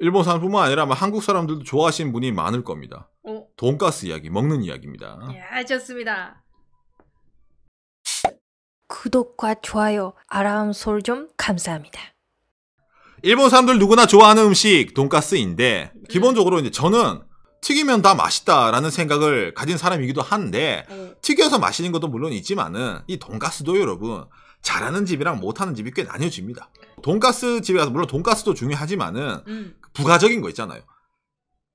일본 사람뿐만 아니라 한국 사람들도 좋아하시는 분이 많을 겁니다. 어? 돈가스 이야기, 먹는 이야기입니다. 예, 좋습니다. 구독과 좋아요, 아람 솔좀 감사합니다. 일본 사람들 누구나 좋아하는 음식 돈가스인데 음. 기본적으로 이제 저는 튀기면 다 맛있다라는 생각을 가진 사람이기도 한데 음. 튀겨서 맛있는 것도 물론 있지만은 이 돈가스도 여러분 잘하는 집이랑 못하는 집이 꽤 나뉘어집니다. 돈가스 집에 가서 물론 돈가스도 중요하지만은 음. 부가적인 거 있잖아요.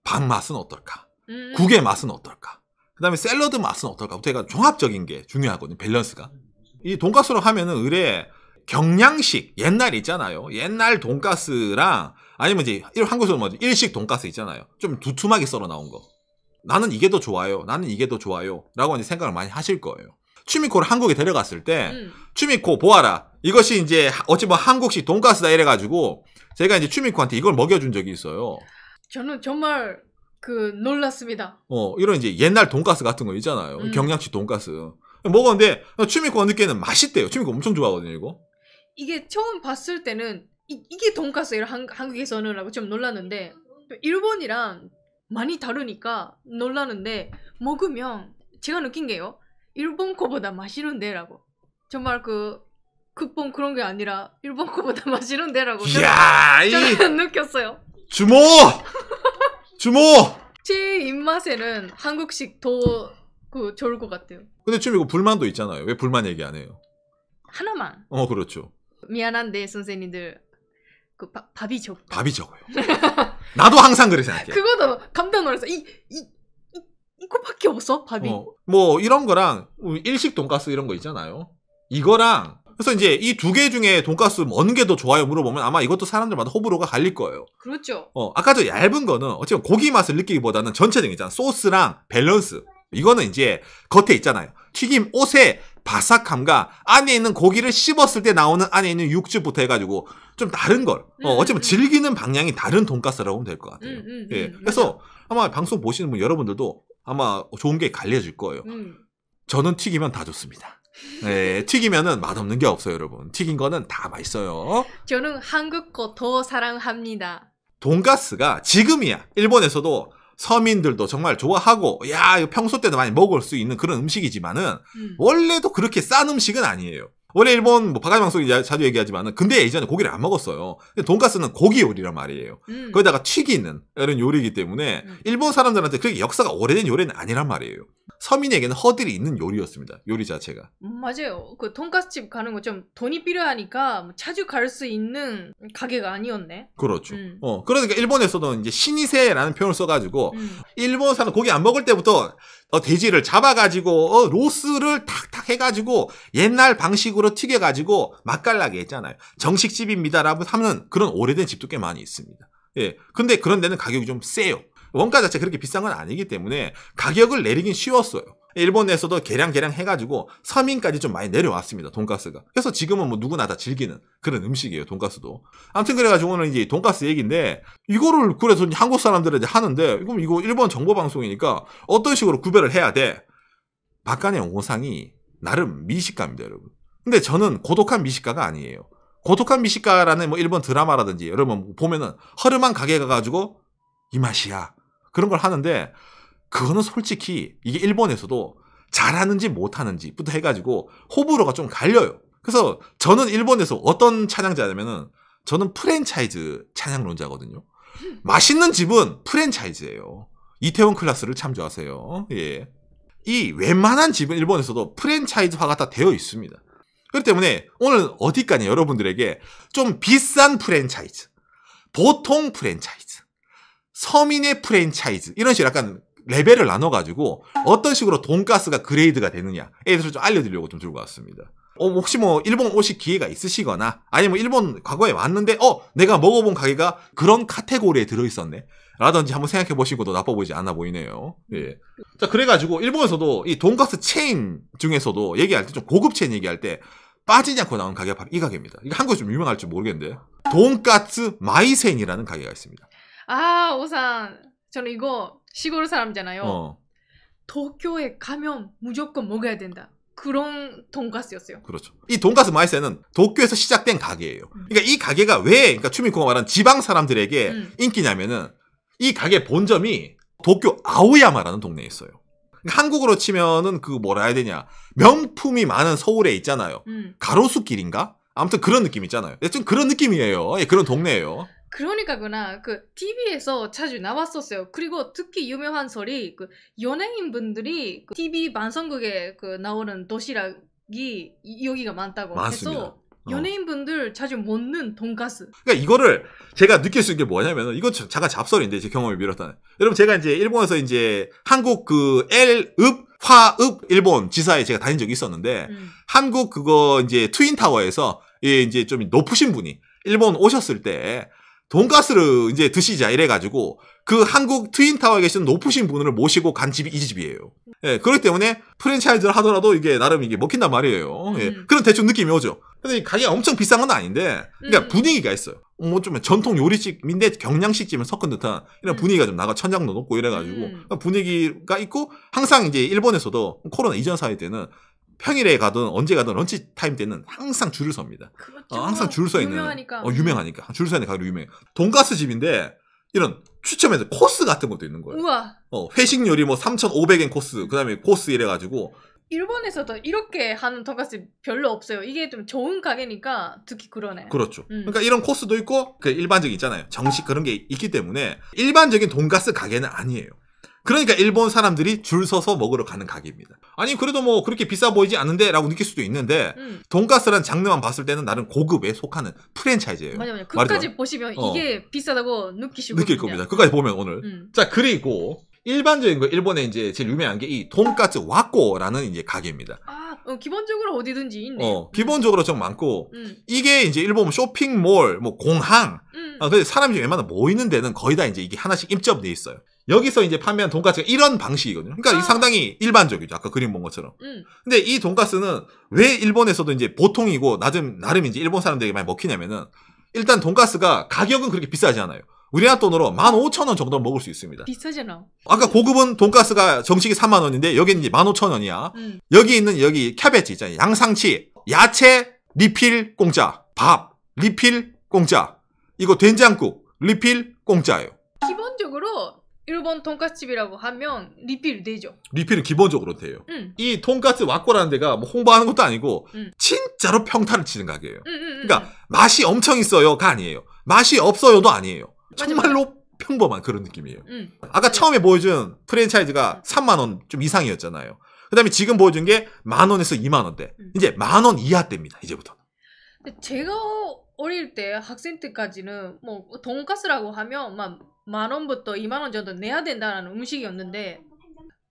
밥 맛은 어떨까? 음. 국의 맛은 어떨까? 그다음에 샐러드 맛은 어떨까? 그러니까 종합적인 게 중요하거든요. 밸런스가. 이 돈가스로 하면은 의뢰 경량식 옛날 있잖아요. 옛날 돈가스랑 아니면 이제 한국에서 뭐지 일식 돈가스 있잖아요. 좀 두툼하게 썰어 나온 거. 나는 이게 더 좋아요. 나는 이게 더 좋아요. 라고 이제 생각을 많이 하실 거예요. 추미코를 한국에 데려갔을 때 음. 추미코 보아라 이것이 이제 어찌 보면 한국식 돈가스다 이래가지고 제가 이제 추미코한테 이걸 먹여준 적이 있어요. 저는 정말 그 놀랐습니다. 어 이런 이제 옛날 돈가스 같은 거 있잖아요. 음. 경양식 돈가스 먹었는데 추미코가 느끼는 맛있대요. 추미코 엄청 좋아하거든요 이거. 이게 처음 봤을 때는 이, 게 돈가스예요 한, 국에서는 라고 좀 놀랐는데 일본이랑 많이 다르니까 놀랐는데 먹으면 제가 느낀 게요. 일본 거보다 맛있는데라고 정말 그 극본 그런 게 아니라 일본 거보다 맛있는데라고 이야 저는, 이... 저 느꼈어요 주모 주모 제 입맛에는 한국식 더그 좋을 것 같아요 근데 지금 이거 불만도 있잖아요 왜 불만 얘기 안 해요 하나만 어 그렇죠 미안한데 선생님들 그 바, 밥이 적다 밥이 적어요 나도 항상 그래 생각해 그거도 감당 놀랐어 이, 이 이거밖에 없어 밥이. 어, 뭐 이런 거랑 일식 돈가스 이런 거 있잖아요. 이거랑 그래서 이제 이 두 개 중에 돈가스 어느 게 더 좋아요 물어보면 아마 이것도 사람들마다 호불호가 갈릴 거예요. 그렇죠. 어, 아까 저 얇은 거는 어쨌든 고기 맛을 느끼기보다는 전체적인 있잖아. 소스랑 밸런스. 이거는 이제 겉에 있잖아요. 튀김 옷에 바삭함과 안에 있는 고기를 씹었을 때 나오는 안에 있는 육즙부터 해가지고 좀 다른 걸 어, 음, 어쩌면 음, 즐기는 방향이 다른 돈가스라고 하면 될 것 같아요. 음, 음 예. 음, 그래서 아마 방송 보시는 분 여러분들도 아마 좋은 게 갈려질 거예요. 음. 저는 튀기면 다 좋습니다. 네, 튀기면은 맛없는 게 없어요, 여러분. 튀긴 거는 다 맛있어요. 저는 한국 거 더 사랑합니다. 돈가스가 지금이야. 일본에서도 서민들도 정말 좋아하고 야, 평소 때도 많이 먹을 수 있는 그런 음식이지만은 음. 원래도 그렇게 싼 음식은 아니에요. 원래 일본 뭐 바가지 방송이 자주 얘기하지만 근데 예전에 고기를 안 먹었어요. 돈가스는 고기 요리란 말이에요. 음. 거기다가 튀기는 이런 요리이기 때문에 음. 일본 사람들한테 그렇게 역사가 오래된 요리는 아니란 말이에요. 서민에게는 허들이 있는 요리였습니다. 요리 자체가. 음, 맞아요. 그 돈가스집 가는 거 좀 돈이 필요하니까 뭐 자주 갈 수 있는 가게가 아니었네. 그렇죠. 음. 어, 그러니까 일본에서도 이제 신이세라는 표현을 써가지고 음. 일본 사람 고기 안 먹을 때부터 어, 돼지를 잡아가지고 어, 로스를 탁탁 해가지고 옛날 방식으로 튀겨가지고 맛깔나게 했잖아요. 정식집입니다라고 하면 그런 오래된 집도 꽤 많이 있습니다. 예. 근데 그런 데는 가격이 좀 세요. 원가 자체 그렇게 비싼 건 아니기 때문에 가격을 내리긴 쉬웠어요. 일본에서도 개량 개량 해가지고 서민까지 좀 많이 내려왔습니다. 돈가스가. 그래서 지금은 뭐 누구나 다 즐기는 그런 음식이에요. 돈가스도. 아무튼 그래가지고 오늘 이제 돈가스 얘기인데 이거를 그래서 한국 사람들한테 하는데 그럼 이거 일본 정보 방송이니까 어떤 식으로 구별을 해야 돼? 박간의 영상이 나름 미식가입니다, 여러분. 근데 저는 고독한 미식가가 아니에요. 고독한 미식가라는 뭐 일본 드라마라든지 여러분 뭐 보면은 허름한 가게 가가지고 이 맛이야 그런 걸 하는데 그거는 솔직히 이게 일본에서도 잘하는지 못하는지부터 해가지고 호불호가 좀 갈려요. 그래서 저는 일본에서 어떤 찬양자냐면은 저는 프랜차이즈 찬양론자거든요. 맛있는 집은 프랜차이즈예요. 이태원 클라스를 참조하세요. 예. 이 웬만한 집은 일본에서도 프랜차이즈화가 다 되어 있습니다. 그렇기 때문에 오늘 어디까지 여러분들에게 좀 비싼 프랜차이즈, 보통 프랜차이즈, 서민의 프랜차이즈 이런 식으로 약간 레벨을 나눠가지고 어떤 식으로 돈가스가 그레이드가 되느냐에 대해서 좀 알려드리려고 좀 들고 왔습니다. 어, 혹시 뭐 일본 오실 기회가 있으시거나 아니면 일본 과거에 왔는데 어 내가 먹어본 가게가 그런 카테고리에 들어있었네 라든지 한번 생각해 보신 것도 나빠 보이지 않아 보이네요. 예. 자 그래가지고 일본에서도 이 돈가스 체인 중에서도 얘기할 때 좀 고급 체인 얘기할 때 빠지지 않고 나온 가게가 바로 이 가게입니다. 이거 한국에 좀 유명할지 모르겠는데 돈가스 마이센이라는 가게가 있습니다. 아 오산 저는 이거 시골 사람잖아요. 어. 도쿄에 가면 무조건 먹어야 된다. 그런 돈가스였어요. 그렇죠. 이 돈가스 마이세는 도쿄에서 시작된 가게예요. 음. 그러니까 이 가게가 왜 그러니까 추미코가 말한 지방 사람들에게 음. 인기냐면은 이 가게 본점이 도쿄 아오야마라는 동네에 있어요. 그러니까 한국으로 치면은 그 뭐라 해야 되냐 명품이 많은 서울에 있잖아요. 음. 가로수길인가? 아무튼 그런 느낌 있잖아요. 좀 그런 느낌이에요. 예, 그런 동네예요. 그러니까구나. 그 TV에서 자주 나왔었어요. 그리고 특히 유명한 소리 그 연예인분들이 그 TV 방송국에 그 나오는 도시락이 여기가 많다고 해서 어. 연예인분들 자주 먹는 돈가스. 그러니까 이거를 제가 느낄 수 있는 게 뭐냐면은 이거 제가 잡설인데 제 경험을 미뤘다는. 여러분 제가 이제 일본에서 이제 한국 그 L읍 화읍 일본 지사에 제가 다닌 적이 있었는데 음. 한국 그거 이제 트윈 타워에서 예 이제 좀 높으신 분이 일본 오셨을 때 돈가스를 이제 드시자 이래가지고 그 한국 트윈타워에 계신 높으신 분을 모시고 간 집이 이 집이에요. 예, 그렇기 때문에 프랜차이즈를 하더라도 이게 나름 이게 먹힌단 말이에요. 예, 음. 그런 대충 느낌이 오죠. 근데 가게가 엄청 비싼 건 아닌데, 그러니까 음. 분위기가 있어요. 뭐 좀 전통 요리집인데 경량식집을 섞은 듯한 이런 음. 분위기가 좀 나가 천장도 높고 이래가지고 음. 분위기가 있고 항상 이제 일본에서도 코로나 이전 사이 때는 평일에 가든 언제 가든 런치 타임 때는 항상 줄을 섭니다. 그렇죠. 어, 항상 줄서 있는 유명하니까. 어, 유명하니까 줄서 있는 가게로 유명해. 돈가스 집인데 이런 추첨해서 코스 같은 것도 있는 거예요. 우와. 어, 회식 요리 뭐 3,500엔 코스, 그다음에 코스 이래 가지고 일본에서도 이렇게 하는 돈가스 별로 없어요. 이게 좀 좋은 가게니까 특히 그러네. 그렇죠. 음. 그러니까 이런 코스도 있고 그 일반적인 있잖아요. 정식 그런 게 있기 때문에 일반적인 돈가스 가게는 아니에요. 그러니까 일본 사람들이 줄 서서 먹으러 가는 가게입니다. 아니 그래도 뭐 그렇게 비싸 보이지 않는데라고 느낄 수도 있는데 음. 돈가스란 장르만 봤을 때는 나름 고급에 속하는 프랜차이즈예요. 맞아 맞아. 끝까지 보시면 어. 이게 비싸다고 느끼시고 느낄 겁니다. 끝까지 보면 오늘. 음. 자 그리고 일반적인 거 일본에 이제 제일 유명한 게 이돈까스 와꼬라는 이제 가게입니다. 아, 어, 기본적으로 어디든지 있네. 어, 기본적으로 좀 많고 음. 이게 이제 일본 쇼핑몰, 뭐 공항, 음. 아, 근데 사람이 웬만하면 모이는 데는 거의 다 이제 이게 하나씩 입점돼 있어요. 여기서 이제 판매한 돈가스가 이런 방식이거든요. 그러니까 아. 상당히 일반적이죠. 아까 그림 본 것처럼. 음. 근데 이 돈가스는 왜 일본에서도 이제 보통이고 나름 나름 이제 일본 사람들에게 많이 먹히냐면은 일단 돈가스가 가격은 그렇게 비싸지 않아요. 우리나라 돈으로 15,000원 정도 먹을 수 있습니다. 비싸잖아. 아까 음. 고급은 돈가스가 정식이 3만 원인데 여기는 이제 15,000원이야. 음. 여기 있는 여기 캐베지 있잖아요. 양상치, 야채 리필 공짜, 밥 리필 공짜, 이거 된장국 리필 공짜예요. 기본적으로 일본 돈까스집이라고 하면 리필 되죠. 리필은 기본적으로 돼요. 응. 이 돈까스 와꼬라는 데가 뭐 홍보하는 것도 아니고 응. 진짜로 평타를 치는 가게예요. 응, 그러니까 맛이 엄청 있어요가 아니에요. 맛이 없어요도 아니에요. 정말로 맞아, 맞 평범한 그런 느낌이에요. 아까 처음에 보여준 프랜차이즈가 3만 원 좀 이상이었잖아요. 그다음에 지금 보여준 게 만 원에서 2만 원대. 이제 만원 이하대입니다. 이제부터. 제가 어릴 때 학생 때까지는 뭐 돈까스라고 하면 막만 원부터 이만원 정도 내야 된다는 음식이었는데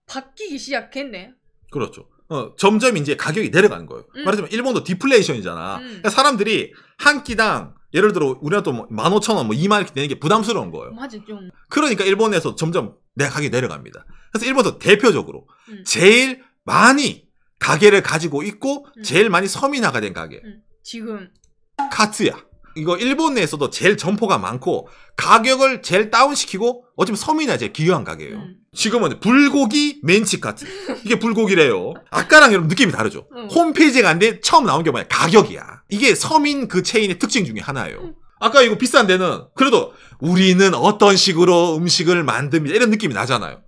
바뀌기 시작했네. 그렇죠. 어, 점점 이제 가격이 내려가는 거예요. 음. 말하자면 일본도 디플레이션이잖아. 음. 그러니까 사람들이 한 끼당 예를 들어 우리나라도 뭐 15,000원 뭐 2만 이렇게 내는 게 부담스러운 거예요. 맞아 좀. 그러니까 일본에서 점점 내 가격이 내려갑니다. 그래서 일본도 대표적으로 음. 제일 많이 가게를 가지고 있고 음. 제일 많이 서민화가 된 가게. 음. 지금 카트야 이거 일본 내에서도 제일 점포가 많고 가격을 제일 다운시키고 어쩌면 서민이나 제일 기한 가게예요. 음. 지금은 불고기 맨치 같은 이게 불고기래요. 아까랑 여러분 느낌이 다르죠. 음. 홈페이지에 갔데 처음 나온 게 뭐냐 가격이야. 이게 서민 그 체인의 특징 중에 하나예요. 음. 아까 이거 비싼 데는 그래도 우리는 어떤 식으로 음식을 만듭니다 이런 느낌이 나잖아요.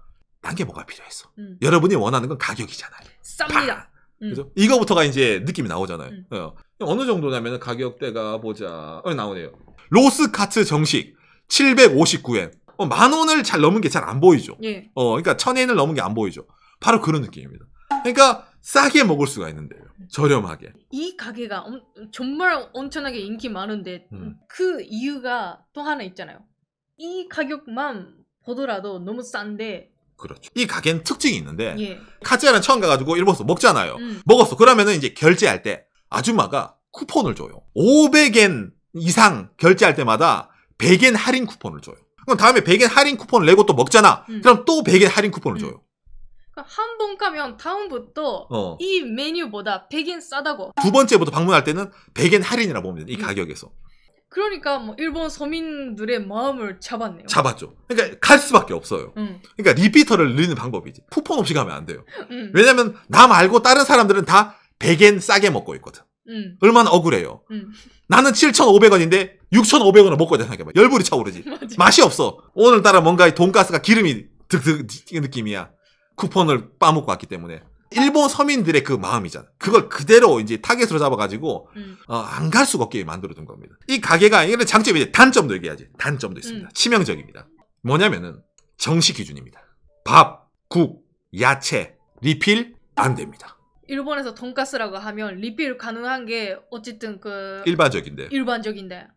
난게 뭐가 필요해서 음. 여러분이 원하는 건 가격이잖아요. 쌉니다. 음. 그죠? 이거부터가 이제 느낌이 나오잖아요. 음. 어. 어느 정도냐면 가격대가 보자. 어, 나오네요. 로스카츠 정식 759엔. 어, 만 원을 잘 넘은 게 잘 안 보이죠. 예. 어, 그러니까 천 엔을 넘은 게 안 보이죠. 바로 그런 느낌입니다. 그러니까 싸게 먹을 수가 있는데요. 저렴하게. 이 가게가 엄, 정말 엄청나게 인기 많은데 음. 그 이유가 또 하나 있잖아요. 이 가격만 보더라도 너무 싼데 그렇죠. 이 가게는 특징이 있는데 예. 카츠야는 처음 가가지고 일본서 먹잖아요. 음. 먹었어. 그러면은 이제 결제할 때 아줌마가 쿠폰을 줘요. 500엔 이상 결제할 때마다 100엔 할인 쿠폰을 줘요. 그럼 다음에 100엔 할인 쿠폰을 내고 또 먹잖아. 음. 그럼 또 100엔 할인 쿠폰을 음. 줘요. 한 번 가면 다음부터 어. 이 메뉴보다 100엔 싸다고. 두 번째부터 방문할 때는 100엔 할인이라 보면 돼요. 이 음. 가격에서. 그러니까 뭐 일본 서민들의 마음을 잡았네요. 잡았죠. 그러니까 갈 수밖에 없어요. 음. 그러니까 리피터를 늘리는 방법이지. 쿠폰 없이 가면 안 돼요. 음. 왜냐면 나 말고 다른 사람들은 다 100엔 싸게 먹고 있거든. 음. 얼마나 억울해요. 음. 나는 7,500원인데 6,500원을 먹고 있다 생각해봐. 열불이 차오르지. 맞아. 맛이 없어. 오늘따라 뭔가 돈가스가 기름이 득득 느낌이야. 쿠폰을 빠먹고 왔기 때문에. 일본 서민들의 그 마음이잖아. 그걸 그대로 이제 타겟으로 잡아가지고 음. 어, 안 갈 수가 없게 만들어둔 겁니다. 이 가게가 이런 장점이 단점도 얘기하지. 단점도 있습니다. 음. 치명적입니다. 뭐냐면은 정식 기준입니다. 밥, 국, 야채, 리필 안 됩니다. 일본에서 돈가스라고 하면 리필 가능한 게 어쨌든 그 일반적인데 일반적인데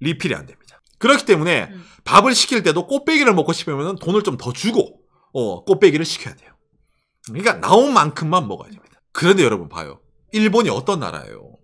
리필이 안 됩니다. 그렇기 때문에 음. 밥을 시킬 때도 꽃배기를 먹고 싶으면 돈을 좀 더 주고 어, 꽃배기를 시켜야 돼요. 그러니까 나온 만큼만 먹어야 됩니다. 그런데 여러분 봐요. 일본이 어떤 나라예요?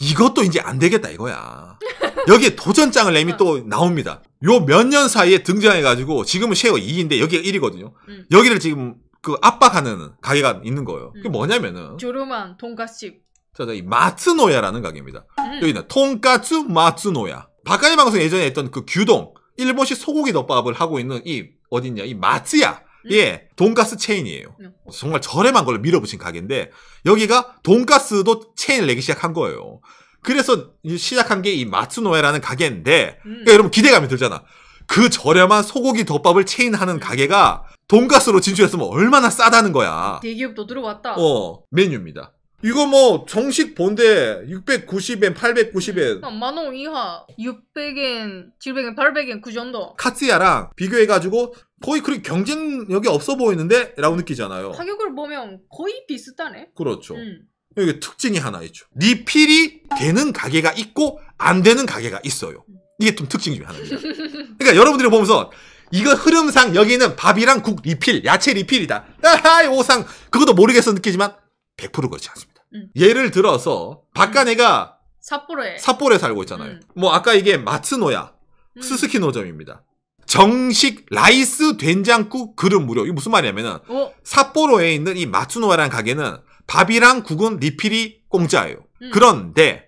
이것도 이제 안 되겠다 이거야. 여기에 도전장을 내미 어. 또 나옵니다. 요 몇 년 사이에 등장해가지고 지금은 쉐어 2인데 여기가 1이거든요. 음. 여기를 지금 그 압박하는 가게가 있는 거예요. 그게 음. 뭐냐면은 조르만 돈가스집. 자, 이 마츠노야라는 가게입니다. 음. 여기는 돈가츠 마츠노야. 박가니 방송 예전에 했던 그 규동 일본식 소고기 덮밥을 하고 있는 이 어딨냐 이 마츠야. 음. 예, 돈가스 체인이에요. 음. 정말 저렴한 걸로 밀어붙인 가게인데 여기가 돈가스도 체인을 내기 시작한 거예요. 그래서 시작한 게 이 마츠노에라는 가게인데 그러니까 여러분 기대감이 들잖아. 그 저렴한 소고기 덮밥을 체인하는 가게가 돈가스로 진출했으면 얼마나 싸다는 거야. 대기업도 들어왔다. 어, 메뉴입니다. 이거 뭐 정식 본데 690엔, 890엔. 만 원 이하, 600엔, 700엔, 800엔 그 정도. 카츠야랑 비교해가지고 거의 그렇게 경쟁력이 없어 보이는데? 라고 느끼잖아요. 가격을 보면 거의 비슷하네. 그렇죠. 음. 여기 특징이 하나 있죠. 리필이 되는 가게가 있고 안 되는 가게가 있어요. 음. 이게 좀 특징 중에 하나입니다. 그러니까 여러분들이 보면서 이거 흐름상 여기는 밥이랑 국 리필, 야채 리필이다. 하하, 오상. 그것도 모르겠어 느끼지만 100% 그렇지 않습니다. 음. 예를 들어서 박간애가 음. 삿포로에 삿포로에 살고 있잖아요. 음. 뭐 아까 이게 마츠노야 음. 스스키 노점입니다. 정식 라이스 된장국 그릇 무료. 이게 무슨 말이냐면은 어? 삿포로에 있는 이 마츠노야라는 가게는 밥이랑 국은 리필이 공짜예요. 음. 그런데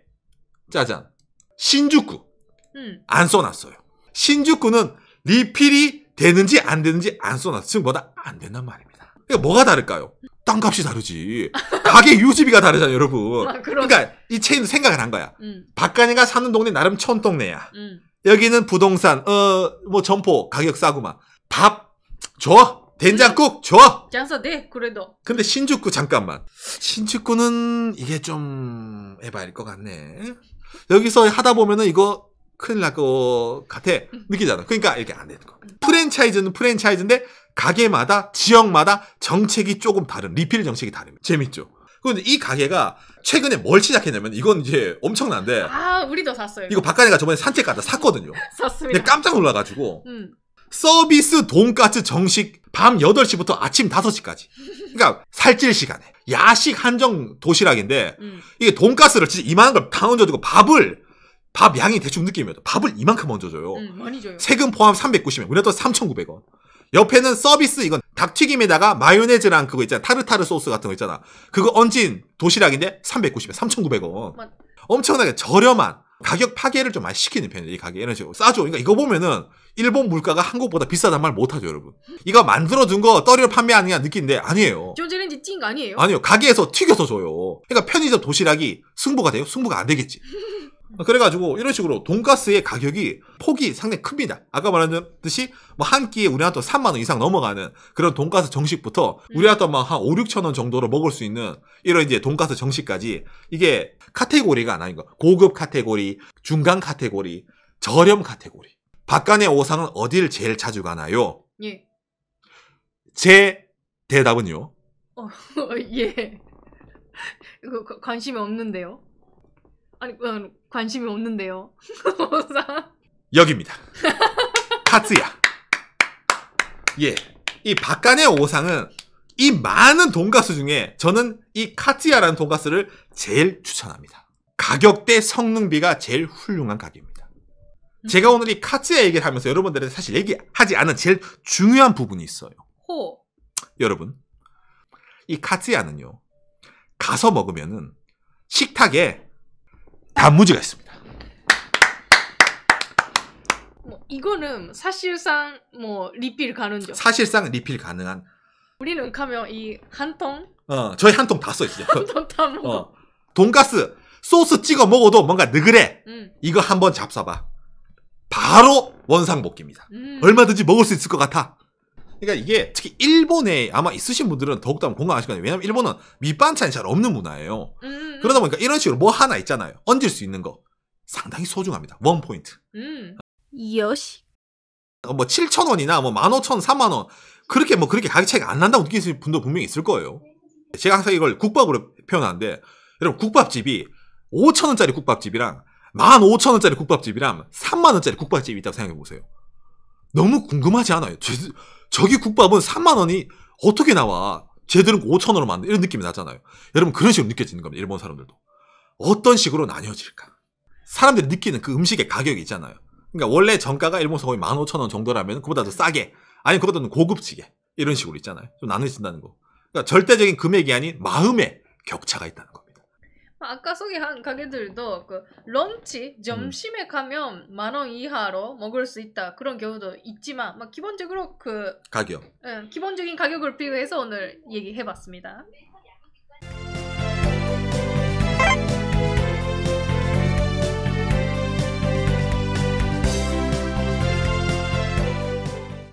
짜잔 신주쿠 안 써놨어요. 신주쿠는 리필이 되는지 안 되는지 안 써놨어. 지금 뭐다 안 된단 말입니다. 그러니까 뭐가 다를까요? 땅값이 다르지. 가게 유지비가 다르잖아 여러분. 아, 그러니까 이 체인 생각을 한 거야. 음. 박가이가 사는 동네 나름 천 동네야. 음. 여기는 부동산, 어, 뭐 점포 가격 싸구만. 밥 좋아. 된장국 음. 좋 줘. 장사 돼 그래도. 근데 신주쿠 잠깐만. 신주쿠는 이게 좀 해봐야 일것 같네. 여기서 하다 보면은 이거 큰일 날 것 같아 음. 느끼잖아. 그러니까 이렇게 안 되는 거. 음. 프랜차이즈는 프랜차이즈인데 가게마다 지역마다 정책이 조금 다른 리필 정책이 다른 재밌죠. 그런데 이 가게가 최근에 뭘 시작했냐면 이건 이제 엄청난데 아 우리도 샀어요. 이거 박가래가 저번에 산책 갔다 샀거든요. 샀습니다. 근데 깜짝 놀라가지고 음. 서비스 돈까스 정식 밤 8시부터 아침 5시까지. 그러니까 살찔 시간에 야식 한정 도시락인데 음. 이게 돈까스를 진짜 이만한 걸 다 얹어주고 밥을 밥 양이 대충 느끼면 밥을 이만큼 먼저 줘요. 음, 음. 많이 줘요. 세금 포함 390원. 우리나라 3,900원. 옆에는 서비스 이건 닭튀김에다가 마요네즈랑 그거 있잖아. 타르타르 소스 같은 거 있잖아. 그거 얹은 도시락인데 390원, 3,900원. 엄청나게 저렴한 가격 파괴를 좀 많이 시키는 편이에요. 이 가게 에너지 싸죠. 그러니까 이거 보면은 일본 물가가 한국보다 비싸단 말 못하죠, 여러분. 이거 만들어둔 거 떠리로 판매하는 게느낀데 아니에요. 저지른지 찐 거 아니에요? 아니요. 가게에서 튀겨서 줘요. 그러니까 편의점 도시락이 승부가 돼요? 승부가 안 되겠지. 아, 그래가지고 이런 식으로 돈가스의 가격이 폭이 상당히 큽니다. 아까 말했듯이 뭐 한 끼에 우리나라 돈 3만 원 이상 넘어가는 그런 돈가스 정식부터 음. 우리나라 돈막한 5, 6천 원 정도로 먹을 수 있는 이런 이제 돈가스 정식까지 이게 카테고리가 아닌 거. 고급 카테고리, 중간 카테고리, 저렴 카테고리. 박간의 오상은 어디를 제일 자주 가나요? 예. 제 대답은요. 어, 어 예. 관심이 없는데요. 아니 음, 관심이 없는데요. 여기입니다. 카츠야. 예. 이 박간의 오상은 이 많은 돈가스 중에 저는 이 카츠야라는 돈가스를 제일 추천합니다. 가격대 성능비가 제일 훌륭한 가격입니다. 제가 오늘 이 카츠야 얘기를 하면서 여러분들한테 사실 얘기하지 않은 제일 중요한 부분이 있어요. 호. 여러분, 이 카츠야는요. 가서 먹으면은 식탁에 단무지가 있습니다. 뭐 이거는 사실상 뭐 리필 가능죠. 사실상 리필 가능한. 우리는 가면 이 한 통. 어, 저희 한 통 다 써 있어요. 한 통다 먹어. 어, 돈가스 소스 찍어 먹어도 뭔가 느그래. 음. 이거 한번 잡숴봐. 바로 원상복귀입니다. 음. 얼마든지 먹을 수 있을 것 같아. 그러니까 이게 특히 일본에 아마 있으신 분들은 더욱더 공감하실 거예요. 왜냐면 일본은 밑반찬이 잘 없는 문화예요. 음. 음, 음. 그러다 보니까 이런 식으로 뭐 하나 있잖아요. 얹을 수 있는 거. 상당히 소중합니다. 원 포인트. 음. 여시. 어, 뭐 7천 원이나 뭐 15,000원, 3만 원 그렇게 뭐 그렇게 가격 차이가 안 난다고 느끼시 분도 분명히 있을 거예요. 제가 항상 이걸 국밥으로 표현하는데 여러분 국밥집이 5 0 0 0 원짜리 국밥집이랑 15,000원짜리 국밥집이랑 3만 원짜리 국밥집이 있다고 생각해 보세요. 너무 궁금하지 않아요? 저기 국밥은 3만 원이 어떻게 나와? 쟤들은 5천 원으로 만든 이런 느낌이 나잖아요. 여러분 그런 식으로 느껴지는 겁니다. 일본 사람들도 어떤 식으로 나뉘어질까? 사람들이 느끼는 그 음식의 가격이 있잖아요. 그러니까 원래 정가가 일본에서 이의1 5천원 정도라면 그보다 더 싸게 아니 그보다 는 고급지게 이런 식으로 있잖아요. 좀 나눠진다는 거. 그러니까 절대적인 금액이 아닌 마음의 격차가 있다는 겁니다. 아까 소개한 가게들도 그 런치 점심에 가면 만원 이하로 먹을 수 있다 그런 경우도 있지만 막 기본적으로 그 가격 예, 기본적인 가격을 비교해서 오늘 얘기해봤습니다.